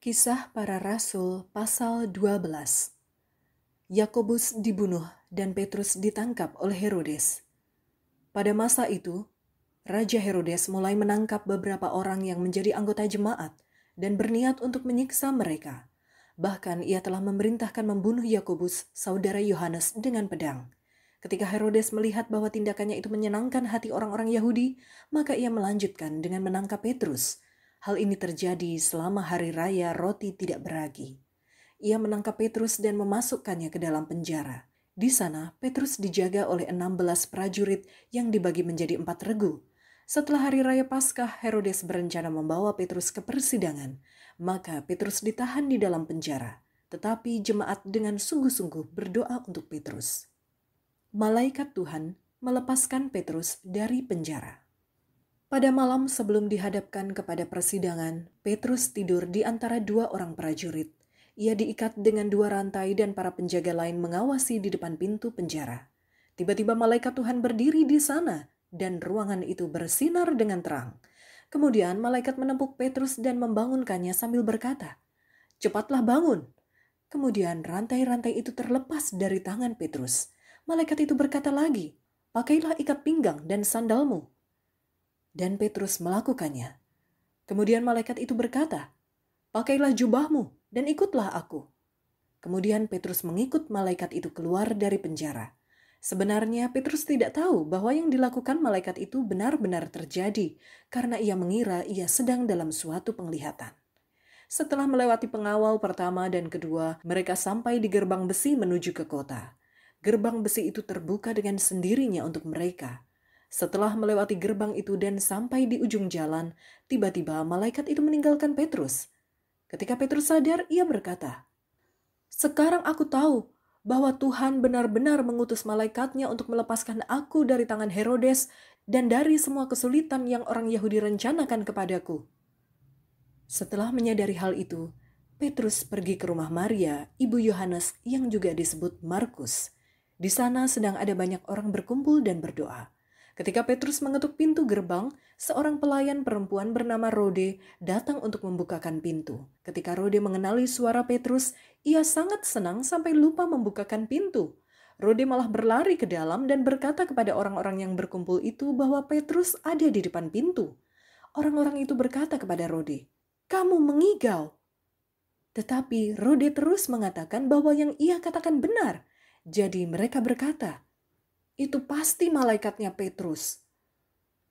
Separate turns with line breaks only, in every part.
Kisah Para Rasul pasal 12. Yakobus dibunuh dan Petrus ditangkap oleh Herodes. Pada masa itu, Raja Herodes mulai menangkap beberapa orang yang menjadi anggota jemaat dan berniat untuk menyiksa mereka. Bahkan ia telah memerintahkan membunuh Yakobus, saudara Yohanes, dengan pedang. Ketika Herodes melihat bahwa tindakannya itu menyenangkan hati orang-orang Yahudi, maka ia melanjutkan dengan menangkap Petrus Hal ini terjadi selama hari raya roti tidak beragi. Ia menangkap Petrus dan memasukkannya ke dalam penjara. Di sana, Petrus dijaga oleh 16 prajurit yang dibagi menjadi empat regu. Setelah hari raya Paskah, Herodes berencana membawa Petrus ke persidangan. Maka Petrus ditahan di dalam penjara. Tetapi jemaat dengan sungguh-sungguh berdoa untuk Petrus. Malaikat Tuhan melepaskan Petrus dari penjara. Pada malam sebelum dihadapkan kepada persidangan, Petrus tidur di antara dua orang prajurit. Ia diikat dengan dua rantai dan para penjaga lain mengawasi di depan pintu penjara. Tiba-tiba malaikat Tuhan berdiri di sana dan ruangan itu bersinar dengan terang. Kemudian malaikat menempuk Petrus dan membangunkannya sambil berkata, "Cepatlah bangun." Kemudian rantai-rantai itu terlepas dari tangan Petrus. Malaikat itu berkata lagi, "Pakailah ikat pinggang dan sandalmu." Dan Petrus melakukannya. Kemudian malaikat itu berkata, "Pakailah jubahmu dan ikutlah aku." Kemudian Petrus mengikut malaikat itu keluar dari penjara. Sebenarnya Petrus tidak tahu bahwa yang dilakukan malaikat itu benar-benar terjadi karena ia mengira ia sedang dalam suatu penglihatan. Setelah melewati pengawal pertama dan kedua, mereka sampai di gerbang besi menuju ke kota. Gerbang besi itu terbuka dengan sendirinya untuk mereka, setelah melewati gerbang itu dan sampai di ujung jalan, tiba-tiba malaikat itu meninggalkan Petrus. Ketika Petrus sadar, ia berkata, "Sekarang aku tahu bahwa Tuhan benar-benar mengutus malaikatnya untuk melepaskan aku dari tangan Herodes dan dari semua kesulitan yang orang Yahudi rencanakan kepadaku." Setelah menyadari hal itu, Petrus pergi ke rumah Maria, ibu Yohanes yang juga disebut Markus. Di sana sedang ada banyak orang berkumpul dan berdoa. Ketika Petrus mengetuk pintu gerbang, seorang pelayan perempuan bernama Rode datang untuk membukakan pintu. Ketika Rode mengenali suara Petrus, ia sangat senang sampai lupa membukakan pintu. Rode malah berlari ke dalam dan berkata kepada orang-orang yang berkumpul itu bahwa Petrus ada di depan pintu. Orang-orang itu berkata kepada Rode, "Kamu mengigau." Tetapi Rode terus mengatakan bahwa yang ia katakan benar. Jadi mereka berkata, itu pasti malaikatnya Petrus.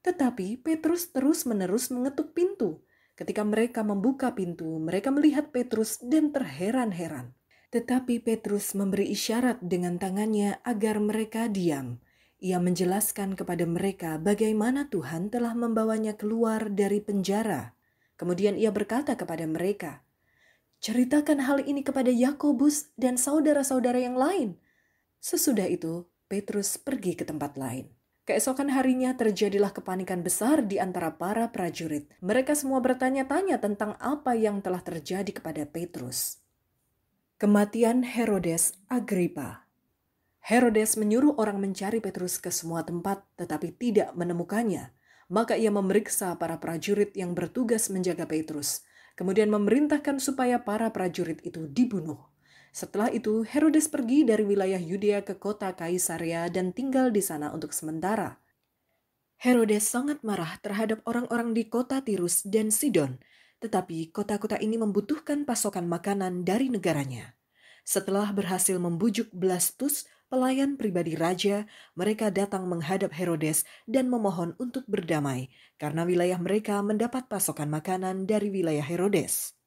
Tetapi Petrus terus-menerus mengetuk pintu. Ketika mereka membuka pintu, mereka melihat Petrus dan terheran-heran. Tetapi Petrus memberi isyarat dengan tangannya agar mereka diam. Ia menjelaskan kepada mereka bagaimana Tuhan telah membawanya keluar dari penjara. Kemudian ia berkata kepada mereka, "Ceritakan hal ini kepada Yakobus dan saudara-saudara yang lain." Sesudah itu, Petrus pergi ke tempat lain. Keesokan harinya terjadilah kepanikan besar di antara para prajurit. Mereka semua bertanya-tanya tentang apa yang telah terjadi kepada Petrus. Kematian Herodes Agripa. Herodes menyuruh orang mencari Petrus ke semua tempat, tetapi tidak menemukannya. Maka ia memeriksa para prajurit yang bertugas menjaga Petrus, kemudian memerintahkan supaya para prajurit itu dibunuh. Setelah itu, Herodes pergi dari wilayah Yudea ke kota Kaisaria dan tinggal di sana untuk sementara. Herodes sangat marah terhadap orang-orang di kota Tirus dan Sidon, tetapi kota-kota ini membutuhkan pasokan makanan dari negaranya. Setelah berhasil membujuk Blastus, pelayan pribadi raja, mereka datang menghadap Herodes dan memohon untuk berdamai karena wilayah mereka mendapat pasokan makanan dari wilayah Herodes.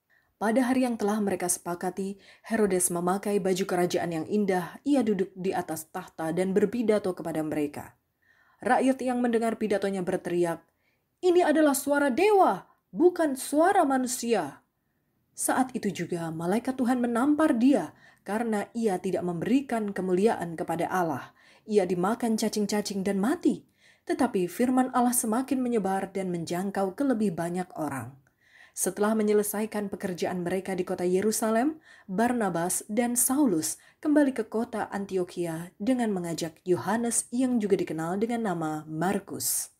Pada hari yang telah mereka sepakati, Herodes memakai baju kerajaan yang indah, ia duduk di atas tahta dan berpidato kepada mereka. Rakyat yang mendengar pidatonya berteriak, "Ini adalah suara dewa, bukan suara manusia." Saat itu juga malaikat Tuhan menampar dia karena ia tidak memberikan kemuliaan kepada Allah. Ia dimakan cacing-cacing dan mati. Tetapi firman Allah semakin menyebar dan menjangkau ke lebih banyak orang. Setelah menyelesaikan pekerjaan mereka di kota Yerusalem, Barnabas dan Saulus kembali ke kota Antioquia dengan mengajak Yohanes yang juga dikenal dengan nama Markus.